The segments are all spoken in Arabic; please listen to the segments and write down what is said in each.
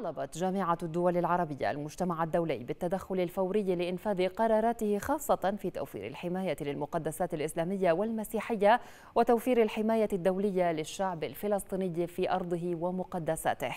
طالبت جامعة الدول العربية المجتمع الدولي بالتدخل الفوري لإنفاذ قراراته خاصة في توفير الحماية للمقدسات الإسلامية والمسيحية وتوفير الحماية الدولية للشعب الفلسطيني في أرضه ومقدساته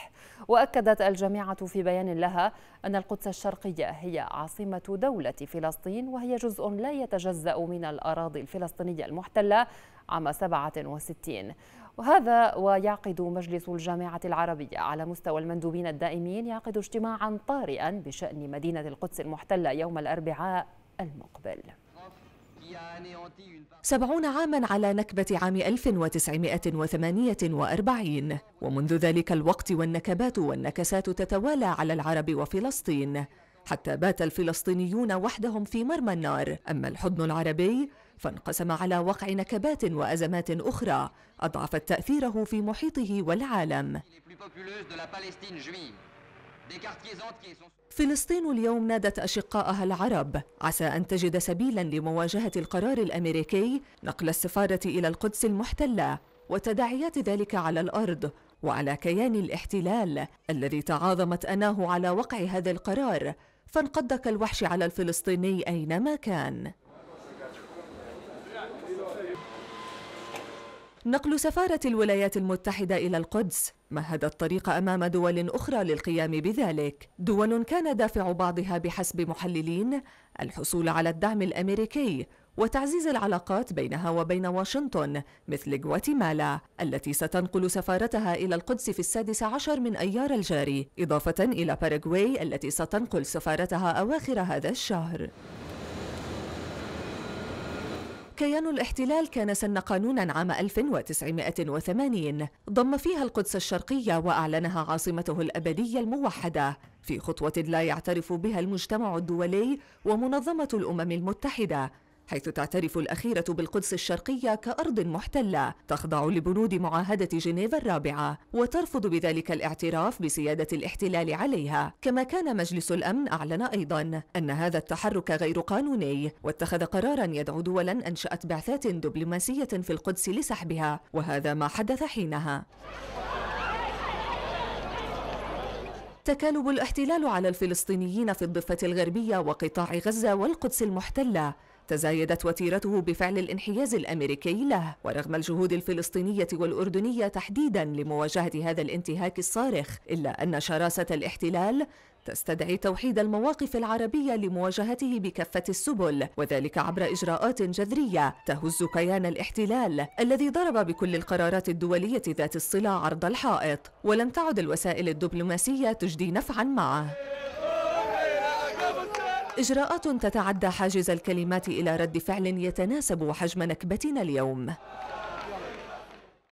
وأكدت الجامعة في بيان لها أن القدس الشرقية هي عاصمة دولة فلسطين وهي جزء لا يتجزأ من الأراضي الفلسطينية المحتلة عام 67 وهذا ويعقد مجلس الجامعة العربية على مستوى المندوبين الدائمين يعقد اجتماعا طارئا بشأن مدينة القدس المحتلة يوم الأربعاء المقبل سبعون عاما على نكبة عام 1948 ومنذ ذلك الوقت والنكبات والنكسات تتوالى على العرب وفلسطين حتى بات الفلسطينيون وحدهم في مرمى النار أما الحضن العربي فانقسم على وقع نكبات وأزمات أخرى أضعفت تأثيره في محيطه والعالم فلسطين اليوم نادت أشقائها العرب عسى أن تجد سبيلا لمواجهة القرار الأمريكي نقل السفارة إلى القدس المحتلة وتداعيات ذلك على الأرض وعلى كيان الاحتلال الذي تعاظمت أناه على وقع هذا القرار فانقض كالوحش على الفلسطيني أينما كان نقل سفارة الولايات المتحدة إلى القدس مهد الطريق أمام دول أخرى للقيام بذلك دول كان دافع بعضها بحسب محللين الحصول على الدعم الأمريكي وتعزيز العلاقات بينها وبين واشنطن مثل غواتيمالا التي ستنقل سفارتها إلى القدس في السادس عشر من أيار الجاري إضافة إلى باراغواي التي ستنقل سفارتها أواخر هذا الشهر كيان الاحتلال كان سن قانونا عام 1980 ضم فيها القدس الشرقية وأعلنها عاصمته الأبدية الموحدة في خطوة لا يعترف بها المجتمع الدولي ومنظمة الأمم المتحدة حيث تعترف الأخيرة بالقدس الشرقية كأرض محتلة تخضع لبنود معاهدة جنيف الرابعة وترفض بذلك الاعتراف بسيادة الاحتلال عليها كما كان مجلس الأمن أعلن أيضا أن هذا التحرك غير قانوني واتخذ قرارا يدعو دولا أنشأت بعثات دبلوماسية في القدس لسحبها وهذا ما حدث حينها تكالب الاحتلال على الفلسطينيين في الضفة الغربية وقطاع غزة والقدس المحتلة تزايدت وتيرته بفعل الانحياز الأمريكي له ورغم الجهود الفلسطينية والأردنية تحديدا لمواجهة هذا الانتهاك الصارخ إلا أن شراسة الاحتلال تستدعي توحيد المواقف العربية لمواجهته بكافة السبل وذلك عبر إجراءات جذرية تهز كيان الاحتلال الذي ضرب بكل القرارات الدولية ذات الصلة عرض الحائط ولم تعد الوسائل الدبلوماسية تجدي نفعا معه إجراءات تتعدى حاجز الكلمات إلى رد فعل يتناسب حجم نكبتنا اليوم